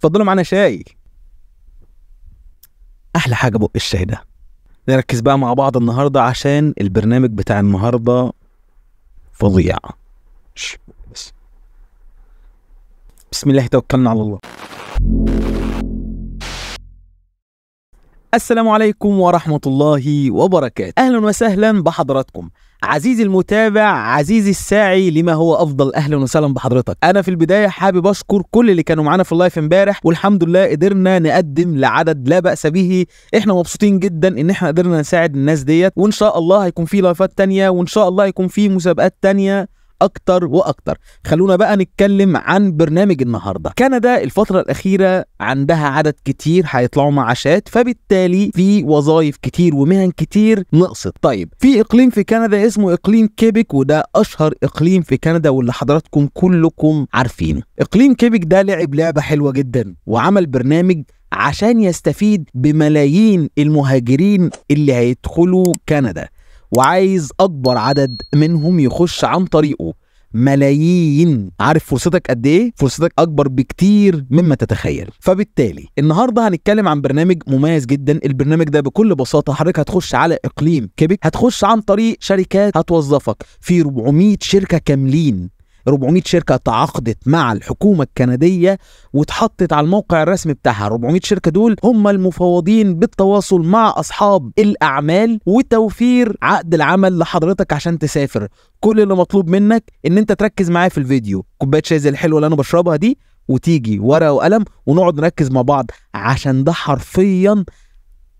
اتفضلوا معانا شاي احلى حاجه بق الشاي ده نركز بقى مع بعض النهارده عشان البرنامج بتاع النهارده فظيع بسم الله توكلنا على الله السلام عليكم ورحمة الله وبركاته أهلا وسهلا بحضراتكم عزيزي المتابع عزيزي الساعي لما هو افضل اهلا وسهلا بحضرتك انا في البدايه حابب اشكر كل اللي كانوا معانا في اللايف امبارح والحمد لله قدرنا نقدم لعدد لا باس به احنا مبسوطين جدا ان احنا قدرنا نساعد الناس ديت وان شاء الله هيكون في لايفات تانية وان شاء الله هيكون في مسابقات تانية اكتر واكتر خلونا بقى نتكلم عن برنامج النهارده كندا الفتره الاخيره عندها عدد كتير هيطلعوا معاشات فبالتالي في وظائف كتير ومهن كتير نقصت طيب في اقليم في كندا اسمه اقليم كيبك وده اشهر اقليم في كندا واللي حضراتكم كلكم عارفينه اقليم كيبك ده لعب لعبه حلوه جدا وعمل برنامج عشان يستفيد بملايين المهاجرين اللي هيدخلوا كندا وعايز اكبر عدد منهم يخش عن طريقه ملايين عارف فرصتك قد ايه فرصتك اكبر بكتير مما تتخيل فبالتالي النهارده هنتكلم عن برنامج مميز جدا البرنامج ده بكل بساطه حضرتك هتخش على اقليم كيبك هتخش عن طريق شركات هتوظفك في 400 شركه كاملين 400 شركه تعاقدت مع الحكومه الكنديه واتحطت على الموقع الرسمي بتاعها 400 شركه دول هم المفوضين بالتواصل مع اصحاب الاعمال وتوفير عقد العمل لحضرتك عشان تسافر كل اللي مطلوب منك ان انت تركز معايا في الفيديو كوبايه شاي زي الحلوه اللي انا بشربها دي وتيجي ورقه وقلم ونقعد نركز مع بعض عشان ده حرفيا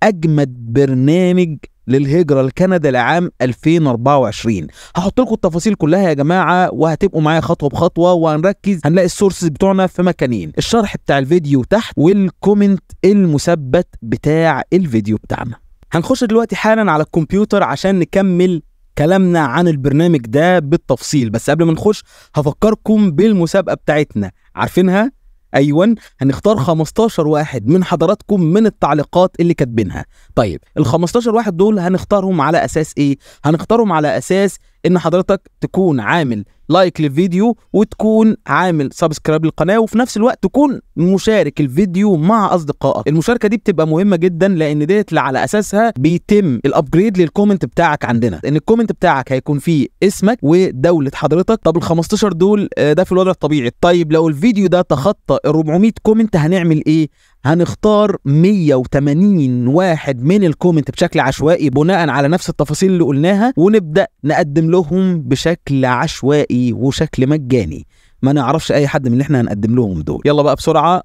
اجمد برنامج للهجرة لكندا لعام 2024 هحط لكم التفاصيل كلها يا جماعة وهتبقوا معايا خطوة بخطوة وهنركز هنلاقي السورسز بتوعنا في مكانين الشرح بتاع الفيديو تحت والكومنت المثبت بتاع الفيديو بتاعنا هنخش دلوقتي حالا على الكمبيوتر عشان نكمل كلامنا عن البرنامج ده بالتفصيل بس قبل ما نخش هفكركم بالمسابقة بتاعتنا عارفينها ايوه هنختار 15 واحد من حضراتكم من التعليقات اللي كاتبينها طيب ال 15 واحد دول هنختارهم على اساس ايه هنختارهم على اساس ان حضرتك تكون عامل لايك للفيديو وتكون عامل سبسكرايب للقناه وفي نفس الوقت تكون مشارك الفيديو مع اصدقائك المشاركه دي بتبقى مهمه جدا لان ديت اللي على اساسها بيتم الابجريد للكومنت بتاعك عندنا ان الكومنت بتاعك هيكون فيه اسمك ودوله حضرتك طب ال 15 دول آه، ده في الوضع الطبيعي طيب لو الفيديو ده تخطى ال 400 كومنت هنعمل ايه هنختار 180 واحد من الكومنت بشكل عشوائي بناء على نفس التفاصيل اللي قلناها ونبدا نقدم لهم بشكل عشوائي وشكل مجاني ما نعرفش اي حد من اللي احنا هنقدم لهم دول يلا بقى بسرعه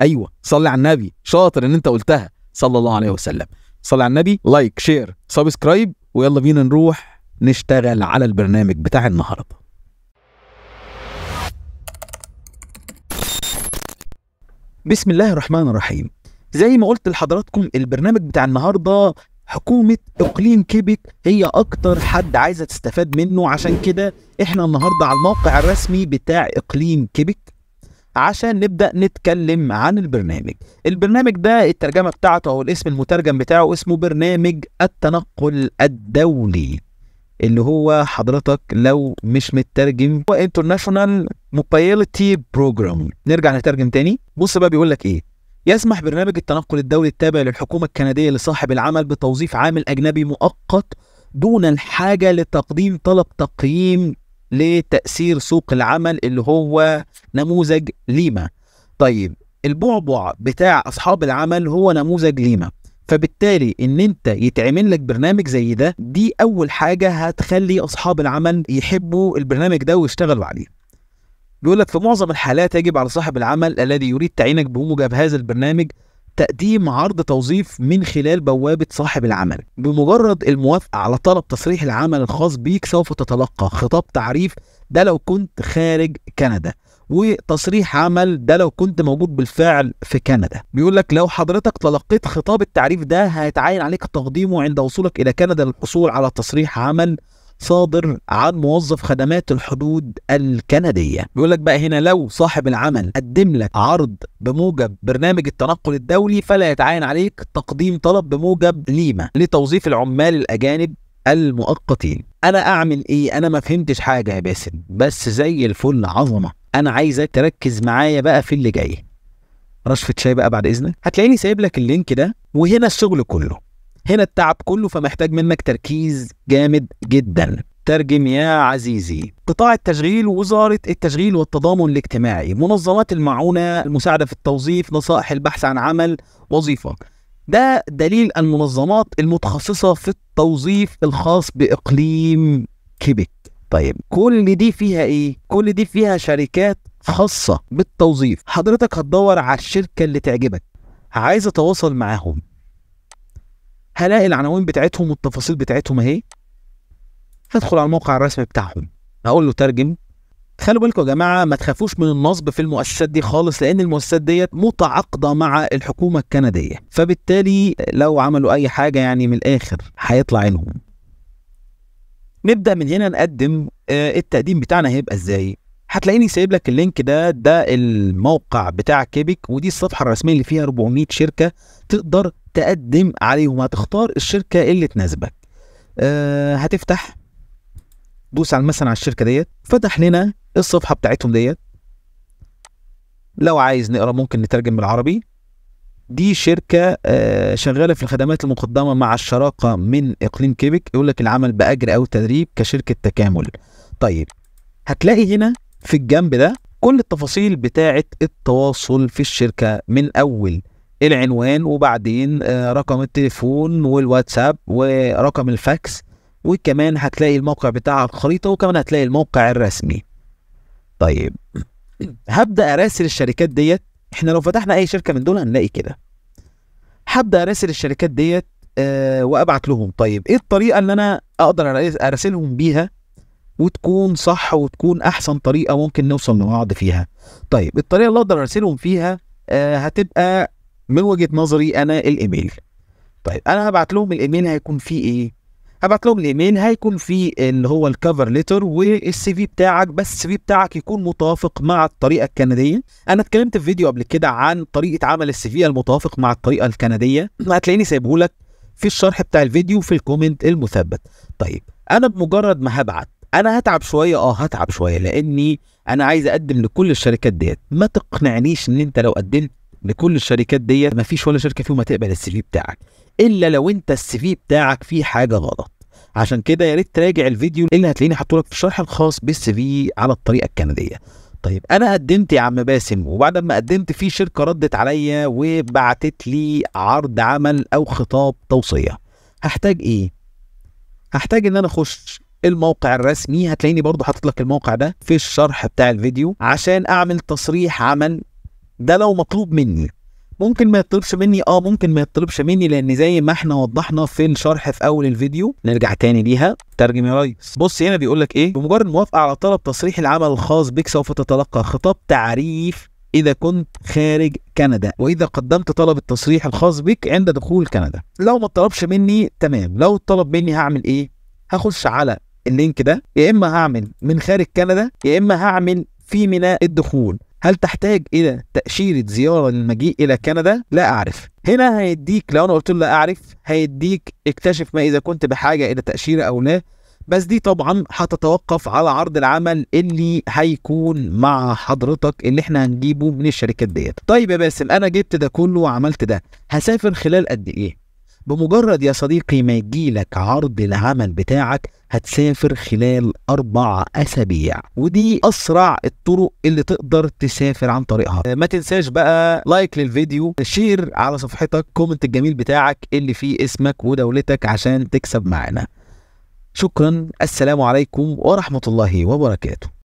ايوه صلي على النبي شاطر ان انت قلتها صلى الله عليه وسلم صلي على النبي لايك شير سبسكرايب ويلا بينا نروح نشتغل على البرنامج بتاع النهارده بسم الله الرحمن الرحيم زي ما قلت لحضراتكم البرنامج بتاع النهارده حكومة إقليم كيبك هي أكتر حد عايزة تستفاد منه عشان كده إحنا النهاردة على الموقع الرسمي بتاع إقليم كيبك عشان نبدأ نتكلم عن البرنامج البرنامج ده الترجمة بتاعته أو الاسم المترجم بتاعه اسمه برنامج التنقل الدولي اللي هو حضرتك لو مش مترجم هو انترناشونال موبايلتي بروجرام نرجع نترجم تاني بص بقى بيقول لك ايه يسمح برنامج التنقل الدولي التابع للحكومة الكندية لصاحب العمل بتوظيف عامل أجنبي مؤقت دون الحاجة لتقديم طلب تقييم لتأثير سوق العمل اللي هو نموذج ليما طيب البعبع بتاع أصحاب العمل هو نموذج ليما فبالتالي ان انت يتعمل لك برنامج زي ده دي اول حاجه هتخلي اصحاب العمل يحبوا البرنامج ده ويشتغلوا عليه بيقول لك في معظم الحالات يجب على صاحب العمل الذي يريد تعيينك بموجب هذا البرنامج تقديم عرض توظيف من خلال بوابة صاحب العمل بمجرد الموافقة على طلب تصريح العمل الخاص بيك سوف تتلقى خطاب تعريف ده لو كنت خارج كندا وتصريح عمل ده لو كنت موجود بالفعل في كندا بيقول لك لو حضرتك تلقيت خطاب التعريف ده هيتعين عليك تقديمه عند وصولك الى كندا للحصول على تصريح عمل صادر عن موظف خدمات الحدود الكنديه بيقول لك بقى هنا لو صاحب العمل قدم لك عرض بموجب برنامج التنقل الدولي فلا يتعين عليك تقديم طلب بموجب ليما لتوظيف العمال الاجانب المؤقتين انا اعمل ايه انا ما فهمتش حاجه يا باسم بس زي الفل عظمه انا عايزك تركز معايا بقى في اللي جاي رشفه شاي بقى بعد اذنك هتلاقيني سايب لك اللينك ده وهنا الشغل كله هنا التعب كله فمحتاج منك تركيز جامد جدا ترجم يا عزيزي قطاع التشغيل ووزارة التشغيل والتضامن الاجتماعي منظمات المعونة المساعدة في التوظيف نصائح البحث عن عمل وظيفة ده دليل المنظمات المتخصصة في التوظيف الخاص بإقليم كيبك طيب كل دي فيها ايه كل دي فيها شركات خاصة بالتوظيف حضرتك هتدور على الشركة اللي تعجبك عايز اتواصل معاهم هلاقي العناوين بتاعتهم والتفاصيل بتاعتهم اهي هدخل على الموقع الرسمي بتاعهم هقول له ترجم خلوا بالكم يا جماعه ما تخافوش من النصب في المؤسسات دي خالص لان المؤسسات ديت متعاقده مع الحكومه الكنديه فبالتالي لو عملوا اي حاجه يعني من الاخر هيطلع عينهم نبدا من هنا نقدم آه، التقديم بتاعنا هيبقى ازاي هتلاقيني سايب لك اللينك ده ده الموقع بتاع كيبك ودي الصفحه الرسميه اللي فيها 400 شركه تقدر تقدم عليهم هتختار الشركه اللي تناسبك أه هتفتح دوس على مثلا على الشركه ديت فتح لنا الصفحه بتاعتهم ديت لو عايز نقرا ممكن نترجم بالعربي دي شركه آه، شغاله في الخدمات المقدمه مع الشراكه من اقليم كيبك يقول لك العمل باجر او تدريب كشركه تكامل طيب هتلاقي هنا في الجنب ده كل التفاصيل بتاعه التواصل في الشركه من اول العنوان وبعدين آه، رقم التليفون والواتساب ورقم الفاكس وكمان هتلاقي الموقع بتاع الخريطه وكمان هتلاقي الموقع الرسمي طيب هبدا اراسل الشركات ديت احنا لو فتحنا اي شركه من دول هنلاقي كده هبدا اراسل الشركات ديت أه وابعت لهم طيب ايه الطريقه اللي انا اقدر اراسلهم بيها وتكون صح وتكون احسن طريقه ممكن نوصل لبعض فيها طيب الطريقه اللي اقدر ارسلهم فيها أه هتبقى من وجهه نظري انا الايميل طيب انا هبعت لهم الايميل هيكون فيه ايه ابعت لهم الايميل هيكون في اللي هو الكفر ليتر والسي في بتاعك بس السي في بتاعك يكون متوافق مع الطريقه الكنديه انا اتكلمت في فيديو قبل كده عن طريقه عمل السي في المتوافق مع الطريقه الكنديه هتلاقيني سايبه لك في الشرح بتاع الفيديو في الكومنت المثبت طيب انا بمجرد ما هبعت انا هتعب شويه اه هتعب شويه لاني انا عايز اقدم لكل الشركات ديت ما تقنعنيش ان انت لو قدمت لكل الشركات ديت مفيش ولا شركه فيهم هتقبل السي في بتاعك الا لو انت السي في بتاعك فيه حاجه غلط عشان كده يا ريت تراجع الفيديو اللي هتلاقيني حاطه لك في الشرح الخاص بالسي في على الطريقه الكنديه طيب انا قدمت يا عم باسم وبعد ما قدمت في شركه ردت عليا وبعتت لي عرض عمل او خطاب توصيه هحتاج ايه هحتاج ان انا اخش الموقع الرسمي هتلاقيني برضو حاطط لك الموقع ده في الشرح بتاع الفيديو عشان اعمل تصريح عمل ده لو مطلوب مني ممكن ما يطلبش مني اه ممكن ما يطلبش مني لان زي ما احنا وضحنا في الشرح في اول الفيديو نرجع تاني ليها ترجم يا ريس بص هنا بيقول لك ايه بمجرد الموافقه على طلب تصريح العمل الخاص بك سوف تتلقى خطاب تعريف إذا كنت خارج كندا وإذا قدمت طلب التصريح الخاص بك عند دخول كندا لو ما طلبش مني تمام لو طلب مني هعمل إيه هخش على اللينك ده يا إما هعمل من خارج كندا يا إما هعمل في ميناء الدخول هل تحتاج إلى تأشيرة زيارة للمجيء إلى كندا؟ لا أعرف هنا هيديك لو أنا قلت له لا أعرف هيديك اكتشف ما إذا كنت بحاجة إلى تأشيرة أو لا بس دي طبعا هتتوقف على عرض العمل اللي هيكون مع حضرتك اللي احنا هنجيبه من الشركات ديت طيب يا باسم انا جبت ده كله وعملت ده هسافر خلال قد ايه بمجرد يا صديقي ما يجيلك عرض العمل بتاعك هتسافر خلال أربع أسابيع ودي أسرع الطرق اللي تقدر تسافر عن طريقها آه، ما تنساش بقى لايك للفيديو شير على صفحتك كومنت الجميل بتاعك اللي فيه اسمك ودولتك عشان تكسب معانا شكرا السلام عليكم ورحمة الله وبركاته